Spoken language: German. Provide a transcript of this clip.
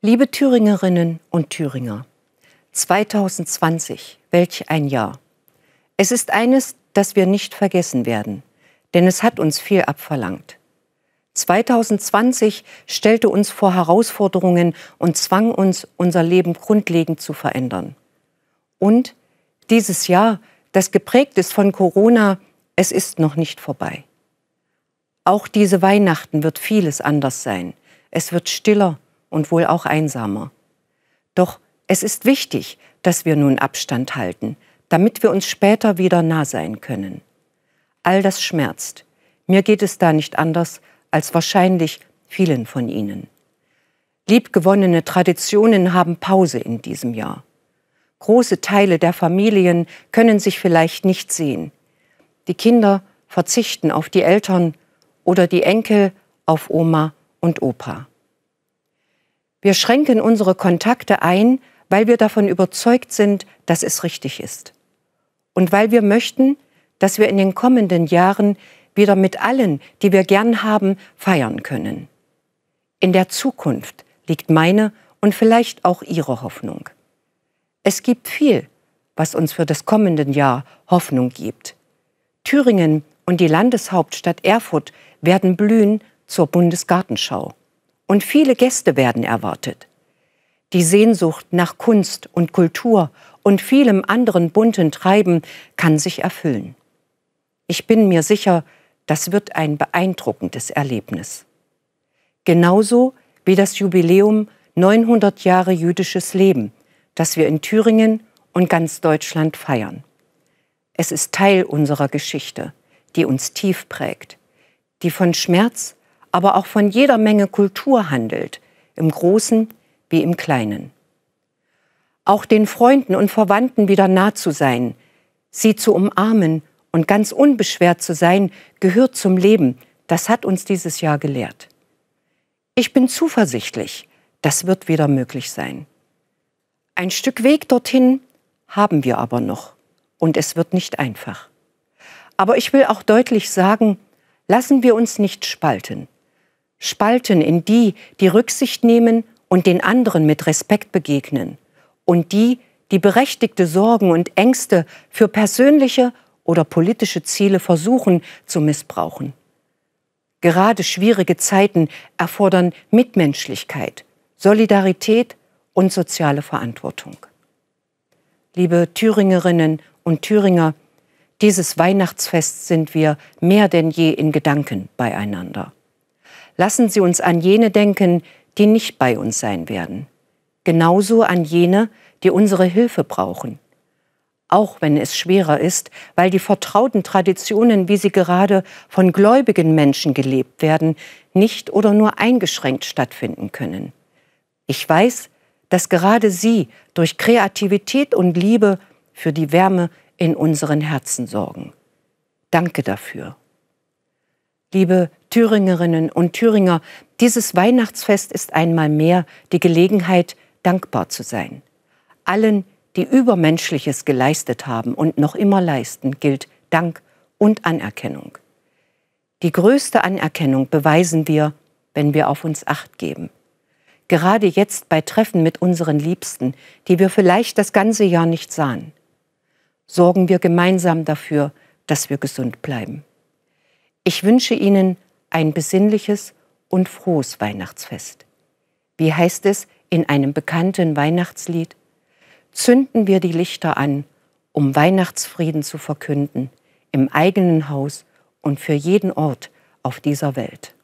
Liebe Thüringerinnen und Thüringer, 2020, welch ein Jahr. Es ist eines, das wir nicht vergessen werden, denn es hat uns viel abverlangt. 2020 stellte uns vor Herausforderungen und zwang uns, unser Leben grundlegend zu verändern. Und dieses Jahr, das geprägt ist von Corona, es ist noch nicht vorbei. Auch diese Weihnachten wird vieles anders sein. Es wird stiller, und wohl auch einsamer. Doch es ist wichtig, dass wir nun Abstand halten, damit wir uns später wieder nah sein können. All das schmerzt. Mir geht es da nicht anders als wahrscheinlich vielen von Ihnen. Liebgewonnene Traditionen haben Pause in diesem Jahr. Große Teile der Familien können sich vielleicht nicht sehen. Die Kinder verzichten auf die Eltern oder die Enkel auf Oma und Opa. Wir schränken unsere Kontakte ein, weil wir davon überzeugt sind, dass es richtig ist. Und weil wir möchten, dass wir in den kommenden Jahren wieder mit allen, die wir gern haben, feiern können. In der Zukunft liegt meine und vielleicht auch Ihre Hoffnung. Es gibt viel, was uns für das kommende Jahr Hoffnung gibt. Thüringen und die Landeshauptstadt Erfurt werden blühen zur Bundesgartenschau und viele Gäste werden erwartet. Die Sehnsucht nach Kunst und Kultur und vielem anderen bunten Treiben kann sich erfüllen. Ich bin mir sicher, das wird ein beeindruckendes Erlebnis. Genauso wie das Jubiläum 900 Jahre jüdisches Leben, das wir in Thüringen und ganz Deutschland feiern. Es ist Teil unserer Geschichte, die uns tief prägt, die von Schmerz, aber auch von jeder Menge Kultur handelt, im Großen wie im Kleinen. Auch den Freunden und Verwandten wieder nah zu sein, sie zu umarmen und ganz unbeschwert zu sein, gehört zum Leben. Das hat uns dieses Jahr gelehrt. Ich bin zuversichtlich, das wird wieder möglich sein. Ein Stück Weg dorthin haben wir aber noch und es wird nicht einfach. Aber ich will auch deutlich sagen, lassen wir uns nicht spalten. Spalten in die, die Rücksicht nehmen und den anderen mit Respekt begegnen und die, die berechtigte Sorgen und Ängste für persönliche oder politische Ziele versuchen zu missbrauchen. Gerade schwierige Zeiten erfordern Mitmenschlichkeit, Solidarität und soziale Verantwortung. Liebe Thüringerinnen und Thüringer, dieses Weihnachtsfest sind wir mehr denn je in Gedanken beieinander lassen Sie uns an jene denken, die nicht bei uns sein werden. Genauso an jene, die unsere Hilfe brauchen. Auch wenn es schwerer ist, weil die vertrauten Traditionen, wie sie gerade von gläubigen Menschen gelebt werden, nicht oder nur eingeschränkt stattfinden können. Ich weiß, dass gerade Sie durch Kreativität und Liebe für die Wärme in unseren Herzen sorgen. Danke dafür. Liebe Thüringerinnen und Thüringer, dieses Weihnachtsfest ist einmal mehr die Gelegenheit, dankbar zu sein. Allen, die Übermenschliches geleistet haben und noch immer leisten, gilt Dank und Anerkennung. Die größte Anerkennung beweisen wir, wenn wir auf uns acht geben. Gerade jetzt bei Treffen mit unseren Liebsten, die wir vielleicht das ganze Jahr nicht sahen, sorgen wir gemeinsam dafür, dass wir gesund bleiben. Ich wünsche Ihnen ein besinnliches und frohes Weihnachtsfest. Wie heißt es in einem bekannten Weihnachtslied? Zünden wir die Lichter an, um Weihnachtsfrieden zu verkünden, im eigenen Haus und für jeden Ort auf dieser Welt.